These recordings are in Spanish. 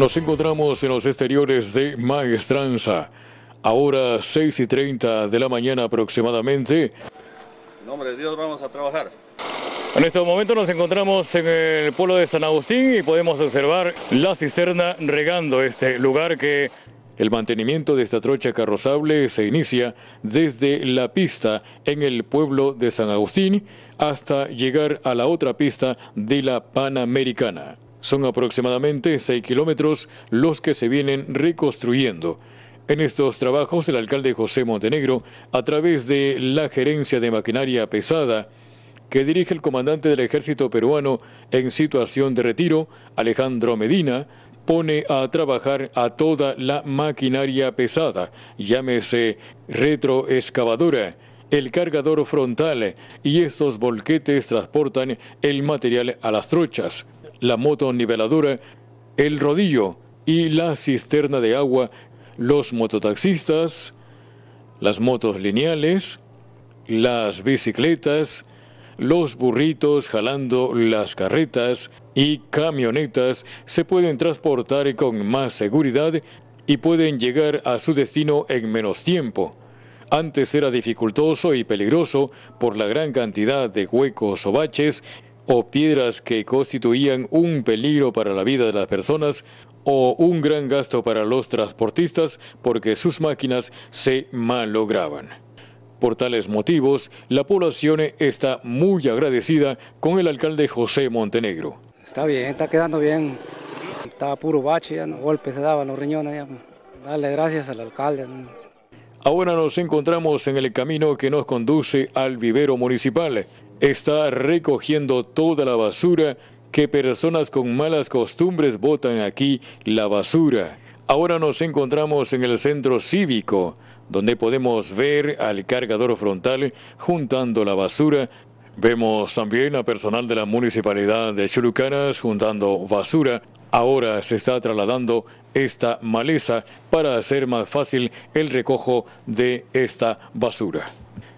Nos encontramos en los exteriores de Maestranza, ahora 6 y 30 de la mañana aproximadamente. En nombre vamos a trabajar. En este momento nos encontramos en el pueblo de San Agustín y podemos observar la cisterna regando este lugar que el mantenimiento de esta trocha carrozable se inicia desde la pista en el pueblo de San Agustín hasta llegar a la otra pista de la Panamericana. Son aproximadamente 6 kilómetros los que se vienen reconstruyendo. En estos trabajos, el alcalde José Montenegro, a través de la gerencia de maquinaria pesada, que dirige el comandante del ejército peruano en situación de retiro, Alejandro Medina, pone a trabajar a toda la maquinaria pesada, llámese retroexcavadora, el cargador frontal, y estos volquetes transportan el material a las trochas la moto niveladora, el rodillo y la cisterna de agua, los mototaxistas, las motos lineales, las bicicletas, los burritos jalando las carretas y camionetas se pueden transportar con más seguridad y pueden llegar a su destino en menos tiempo. Antes era dificultoso y peligroso por la gran cantidad de huecos o baches o piedras que constituían un peligro para la vida de las personas o un gran gasto para los transportistas porque sus máquinas se malograban. Por tales motivos, la población está muy agradecida con el alcalde José Montenegro. Está bien, está quedando bien. Estaba puro bache, ya, golpes se daban los riñones. Ya. gracias al alcalde. Ahora nos encontramos en el camino que nos conduce al vivero municipal está recogiendo toda la basura que personas con malas costumbres botan aquí la basura. Ahora nos encontramos en el centro cívico, donde podemos ver al cargador frontal juntando la basura. Vemos también a personal de la municipalidad de Chulucanas juntando basura. Ahora se está trasladando esta maleza para hacer más fácil el recojo de esta basura.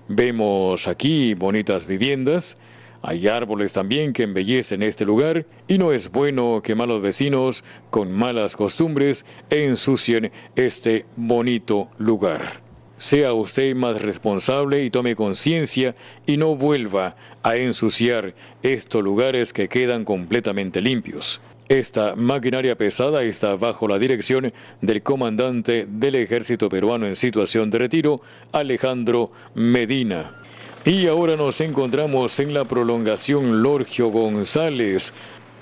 Vemos aquí bonitas viviendas, hay árboles también que embellecen este lugar y no es bueno que malos vecinos con malas costumbres ensucien este bonito lugar. Sea usted más responsable y tome conciencia y no vuelva a ensuciar estos lugares que quedan completamente limpios. Esta maquinaria pesada está bajo la dirección del comandante del ejército peruano en situación de retiro, Alejandro Medina. Y ahora nos encontramos en la prolongación Lorgio González.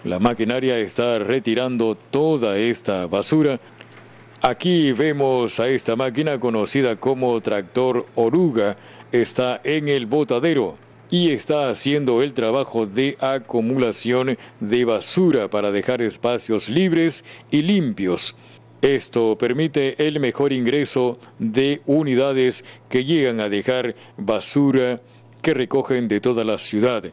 La maquinaria está retirando toda esta basura. Aquí vemos a esta máquina conocida como tractor oruga. Está en el botadero y está haciendo el trabajo de acumulación de basura para dejar espacios libres y limpios. Esto permite el mejor ingreso de unidades que llegan a dejar basura que recogen de toda la ciudad.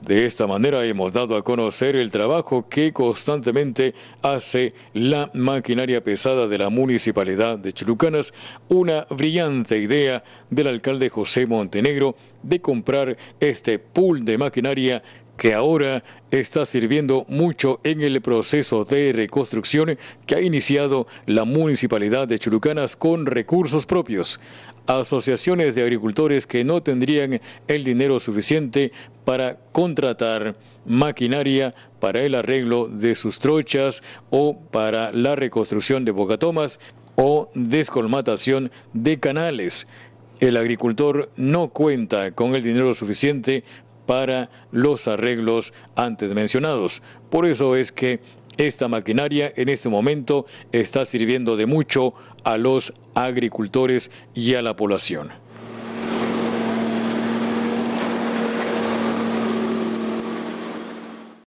De esta manera hemos dado a conocer el trabajo que constantemente hace la maquinaria pesada de la Municipalidad de Chilucanas, una brillante idea del alcalde José Montenegro de comprar este pool de maquinaria que ahora está sirviendo mucho en el proceso de reconstrucción que ha iniciado la Municipalidad de Chulucanas con recursos propios. Asociaciones de agricultores que no tendrían el dinero suficiente para contratar maquinaria para el arreglo de sus trochas o para la reconstrucción de bocatomas o descolmatación de canales. El agricultor no cuenta con el dinero suficiente para los arreglos antes mencionados. Por eso es que esta maquinaria en este momento está sirviendo de mucho a los agricultores y a la población.